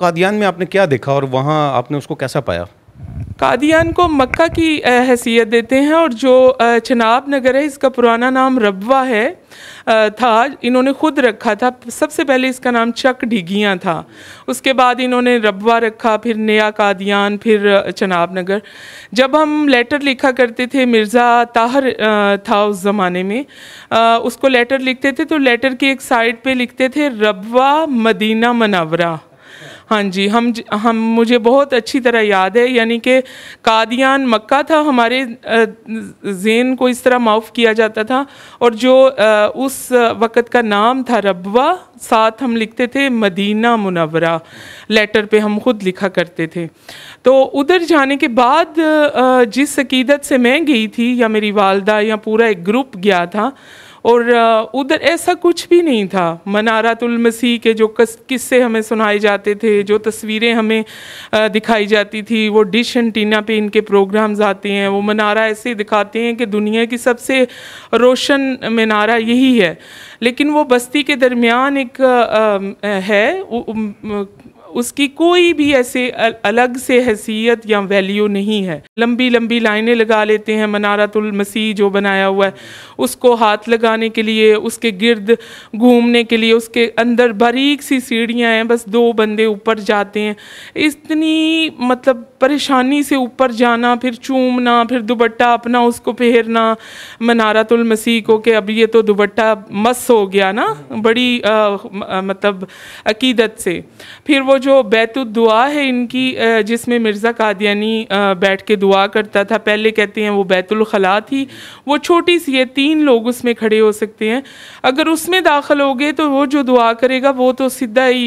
कादियान में आपने क्या देखा और वहाँ आपने उसको कैसा पाया कादियान को मक्का की हैसियत देते हैं और जो चनाब नगर है इसका पुराना नाम रबवा है था इन्होंने खुद रखा था सबसे पहले इसका नाम चक ढिगियाँ था उसके बाद इन्होंने रबवा रखा फिर नया कादियान फिर चनाब नगर जब हम लेटर लिखा करते थे मिर्ज़ा ताहर था उस ज़माने में उसको लेटर लिखते थे तो लेटर की एक साइड पे लिखते थे रबवा मदीना मनावरा हाँ जी हम हम मुझे बहुत अच्छी तरह याद है यानी कि कादियान मक्का था हमारे जेन को इस तरह माफ़ किया जाता था और जो उस वक़्त का नाम था रबवा साथ हम लिखते थे मदीना मुनवरा लेटर पे हम ख़ुद लिखा करते थे तो उधर जाने के बाद जिस अकीदत से मैं गई थी या मेरी वालदा या पूरा एक ग्रुप गया था और उधर ऐसा कुछ भी नहीं था मनारातुल मसीह के जो किस्से हमें सुनाए जाते थे जो तस्वीरें हमें दिखाई जाती थी वो डिश एंटीना पे इनके प्रोग्राम्स आते हैं वो मनारा ऐसे दिखाते हैं कि दुनिया की सबसे रोशन मनारा यही है लेकिन वो बस्ती के दरमियान एक है उसकी कोई भी ऐसे अलग से हैसियत या वैल्यू नहीं है लंबी लंबी लाइनें लगा लेते हैं मनारतुल मसीह जो बनाया हुआ है उसको हाथ लगाने के लिए उसके गिर्द घूमने के लिए उसके अंदर बारीक सी सीढ़ियाँ हैं बस दो बंदे ऊपर जाते हैं इतनी मतलब परेशानी से ऊपर जाना फिर चूमना फिर दुबट्टा अपना उसको फेरना मनारतुल मसीह को कि अब ये तो दुबट्टा मस हो गया ना बड़ी आ, मतलब अकीदत से फिर वो जो बैतुल दुआ है इनकी जिसमें मिर्ज़ा कादियानी बैठ के दुआ करता था पहले कहते हैं वो बैतुल खला थी वो छोटी सी है तीन लोग उसमें खड़े हो सकते हैं अगर उसमें दाखिल हो गए तो वो जो दुआ करेगा वो तो सीधा ही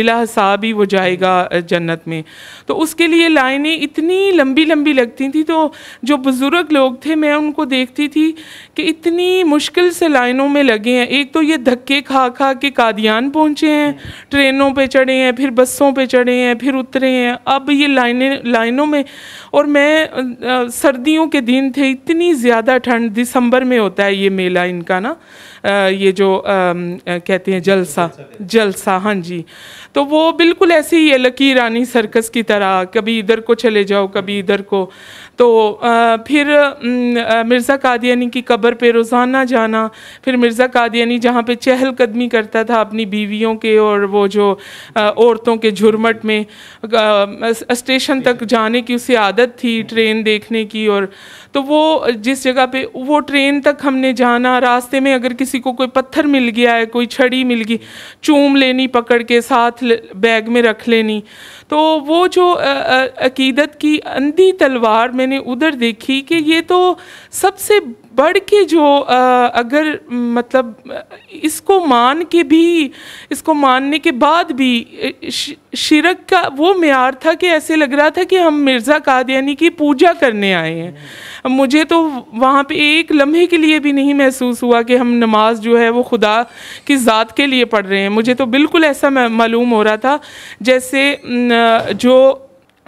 बिला हिसाब ही वो जाएगा जन्नत में तो उसके लिए लाइनें इतनी लंबी लंबी लगती थी तो जो बुज़ुर्ग लोग थे मैं उनको देखती थी कि इतनी मुश्किल से लाइनों में लगे हैं एक तो ये धक्के खा खा के कादियान पहुँचे हैं ट्रेनों पर चढ़े हैं फिर बसों पे चढ़े हैं फिर उतरे हैं अब ये लाइने लाइनों में और मैं आ, सर्दियों के दिन थे इतनी ज़्यादा ठंड दिसंबर में होता है ये मेला इनका ना आ, ये जो आ, कहते हैं जलसा जलसा हाँ जी तो वो बिल्कुल ऐसे ही है लकी रानी सर्कस की तरह कभी इधर को चले जाओ कभी इधर को तो फिर मिर्ज़ा कादियानी की कब्र पे रोज़ाना जाना फिर मिर्ज़ा कादियानी जहाँ पे चहलकदमी करता था अपनी बीवियों के और वो जो और औरतों के झुरमट में स्टेशन तक जाने की उसे आदत थी ट्रेन देखने की और तो वो जिस जगह पे वो ट्रेन तक हमने जाना रास्ते में अगर किसी को कोई पत्थर मिल गया है कोई छड़ी मिल गई चूम लेनी पकड़ के साथ बैग में रख लेनी तो वो जो अकीदत की अंधी तलवार मैंने उधर देखी कि ये तो सबसे बढ़ के जो आ, अगर मतलब इसको मान के भी इसको मानने के बाद भी शिरक का वो मैार था कि ऐसे लग रहा था कि हम मिर्ज़ा कादयानी की पूजा करने आए हैं मुझे तो वहाँ पे एक लम्हे के लिए भी नहीं महसूस हुआ कि हम नमाज जो है वो खुदा की ज़ात के लिए पढ़ रहे हैं मुझे तो बिल्कुल ऐसा मालूम हो रहा था जैसे जो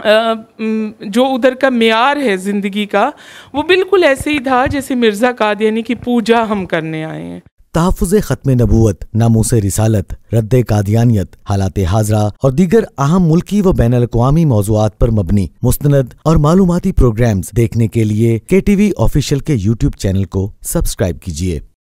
जो उधर का मैार है ज़िंदगी का वो बिल्कुल ऐसे ही था जैसे मिर्ज़ा कादयानी की पूजा हम करने आए हैं तहफ़ ख़त्म नबूत नामोस रिसालत रद्द कादियानियत हालात हाजरा और दीगर अहम मुल्की व बैन अवी मौजूद पर मबनी मुस्ंद और मालूमती प्रोग्राम्स देखने के लिए के टी वी ऑफिशियल के यूट्यूब चैनल को सब्सक्राइब कीजिए